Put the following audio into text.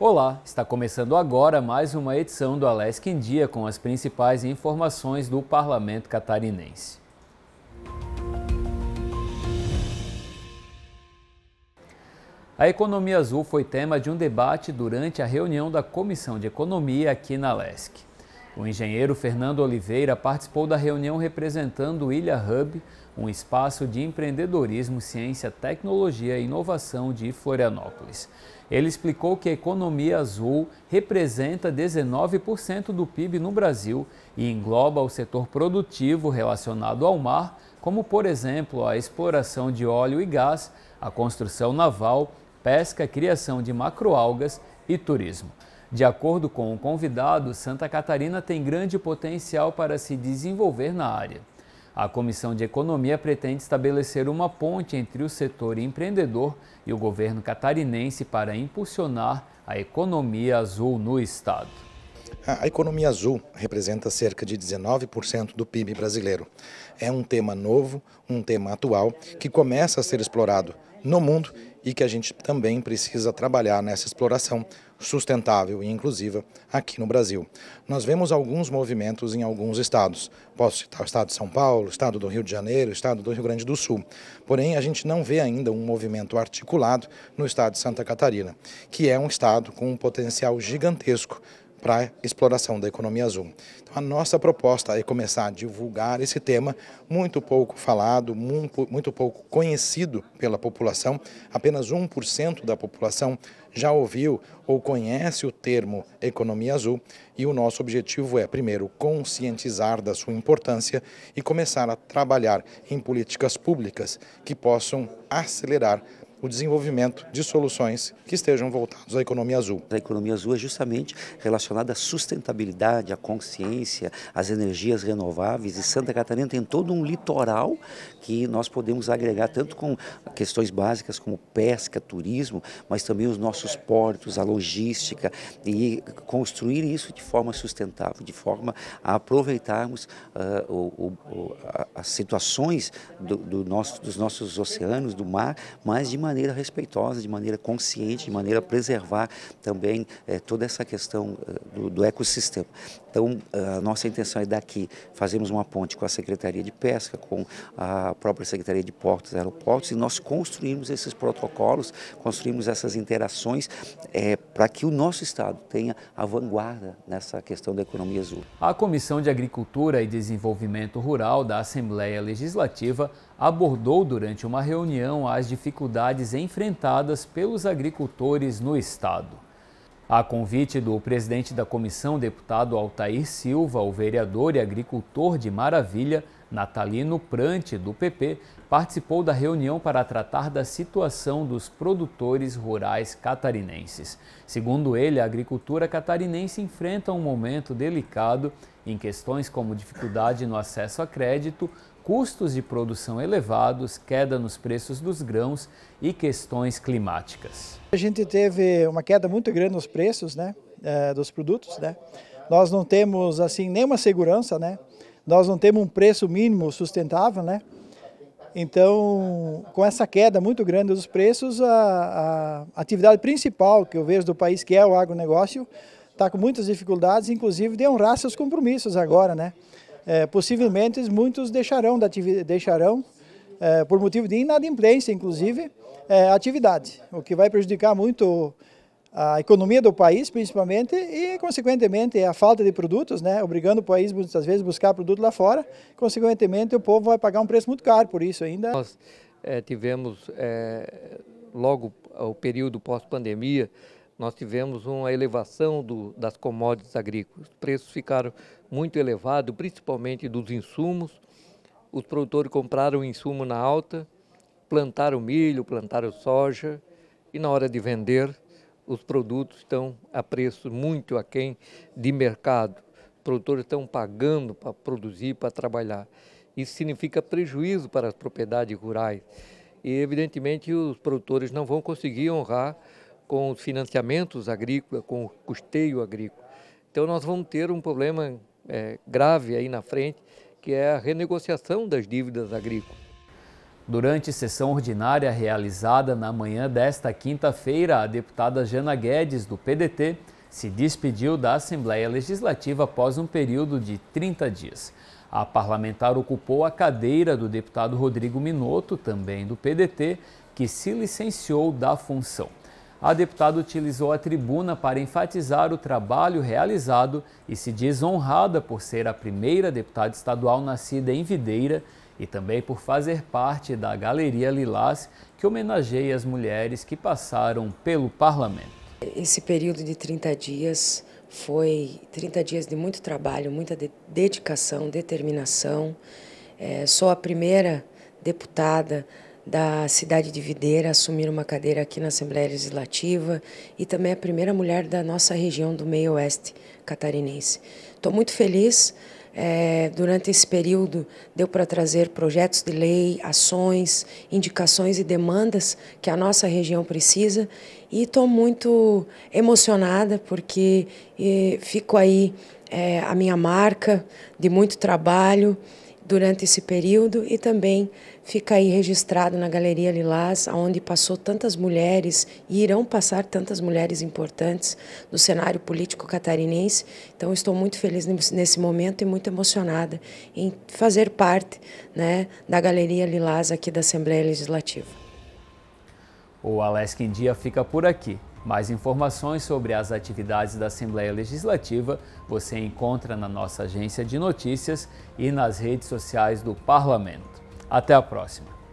Olá, está começando agora mais uma edição do Alesc em Dia com as principais informações do parlamento catarinense. A economia azul foi tema de um debate durante a reunião da Comissão de Economia aqui na Alesc. O engenheiro Fernando Oliveira participou da reunião representando o Ilha Hub, um espaço de empreendedorismo, ciência, tecnologia e inovação de Florianópolis. Ele explicou que a economia azul representa 19% do PIB no Brasil e engloba o setor produtivo relacionado ao mar, como, por exemplo, a exploração de óleo e gás, a construção naval, pesca, criação de macroalgas e turismo. De acordo com o convidado, Santa Catarina tem grande potencial para se desenvolver na área. A Comissão de Economia pretende estabelecer uma ponte entre o setor empreendedor e o governo catarinense para impulsionar a economia azul no estado. A economia azul representa cerca de 19% do PIB brasileiro. É um tema novo, um tema atual, que começa a ser explorado no mundo e que a gente também precisa trabalhar nessa exploração sustentável e inclusiva aqui no Brasil. Nós vemos alguns movimentos em alguns estados. Posso citar o estado de São Paulo, o estado do Rio de Janeiro, o estado do Rio Grande do Sul. Porém, a gente não vê ainda um movimento articulado no estado de Santa Catarina, que é um estado com um potencial gigantesco para exploração da economia azul. Então, a nossa proposta é começar a divulgar esse tema, muito pouco falado, muito, muito pouco conhecido pela população. Apenas 1% da população já ouviu ou conhece o termo economia azul e o nosso objetivo é, primeiro, conscientizar da sua importância e começar a trabalhar em políticas públicas que possam acelerar o desenvolvimento de soluções que estejam voltadas à economia azul. A economia azul é justamente relacionada à sustentabilidade, à consciência, às energias renováveis e Santa Catarina tem todo um litoral que nós podemos agregar tanto com questões básicas como pesca, turismo, mas também os nossos portos, a logística e construir isso de forma sustentável, de forma a aproveitarmos uh, o, o, as situações do, do nosso, dos nossos oceanos, do mar, mas de maneira respeitosa, de maneira consciente, de maneira a preservar também é, toda essa questão eh, do, do, ecossistema. Então, eh, a nossa intenção é daqui fazermos uma ponte com a Secretaria de Pesca, com a própria Secretaria de Portos e Aeroportos, e nós construímos esses protocolos, construímos essas interações é, para que o nosso Estado tenha a vanguarda nessa questão da economia azul. A Comissão de Agricultura e Desenvolvimento Rural da Assembleia Assembleia Legislativa abordou durante uma reunião as dificuldades enfrentadas pelos agricultores no Estado. A convite do presidente da comissão, deputado Altair Silva, o vereador e agricultor de Maravilha, Natalino Prante, do PP, participou da reunião para tratar da situação dos produtores rurais catarinenses. Segundo ele, a agricultura catarinense enfrenta um momento delicado em questões como dificuldade no acesso a crédito, custos de produção elevados, queda nos preços dos grãos e questões climáticas. A gente teve uma queda muito grande nos preços né, eh, dos produtos. Né? Nós não temos assim nenhuma segurança, né? Nós não temos um preço mínimo sustentável, né? Então, com essa queda muito grande dos preços, a, a atividade principal que eu vejo do país, que é o agronegócio, está com muitas dificuldades, inclusive de honrar seus compromissos agora, né? É, possivelmente muitos deixarão, da deixarão é, por motivo de inadimplência, inclusive, é, atividade, o que vai prejudicar muito a economia do país, principalmente, e, consequentemente, a falta de produtos, né, obrigando o país, muitas vezes, a buscar produto lá fora. Consequentemente, o povo vai pagar um preço muito caro por isso ainda. Nós é, tivemos, é, logo o período pós-pandemia, nós tivemos uma elevação do, das commodities agrícolas. Os preços ficaram muito elevados, principalmente dos insumos. Os produtores compraram o insumo na alta, plantaram milho, plantaram soja, e na hora de vender, os produtos estão a preço muito aquém de mercado. Os produtores estão pagando para produzir, para trabalhar. Isso significa prejuízo para as propriedades rurais. E, evidentemente, os produtores não vão conseguir honrar com os financiamentos agrícolas, com o custeio agrícola. Então, nós vamos ter um problema é, grave aí na frente, que é a renegociação das dívidas agrícolas. Durante sessão ordinária realizada na manhã desta quinta-feira, a deputada Jana Guedes, do PDT, se despediu da Assembleia Legislativa após um período de 30 dias. A parlamentar ocupou a cadeira do deputado Rodrigo Minotto, também do PDT, que se licenciou da função. A deputada utilizou a tribuna para enfatizar o trabalho realizado e se diz honrada por ser a primeira deputada estadual nascida em Videira e também por fazer parte da Galeria Lilás, que homenageia as mulheres que passaram pelo parlamento. Esse período de 30 dias foi 30 dias de muito trabalho, muita dedicação, determinação. É, sou a primeira deputada da cidade de Videira a assumir uma cadeira aqui na Assembleia Legislativa e também a primeira mulher da nossa região do meio oeste catarinense. Estou muito feliz, é, durante esse período, deu para trazer projetos de lei, ações, indicações e demandas que a nossa região precisa. E estou muito emocionada, porque e, eh, fico aí é, a minha marca de muito trabalho durante esse período e também fica aí registrado na Galeria Lilás, onde passou tantas mulheres e irão passar tantas mulheres importantes no cenário político catarinense. Então estou muito feliz nesse momento e muito emocionada em fazer parte né, da Galeria Lilás aqui da Assembleia Legislativa. O Alesc em Dia fica por aqui. Mais informações sobre as atividades da Assembleia Legislativa você encontra na nossa agência de notícias e nas redes sociais do Parlamento. Até a próxima!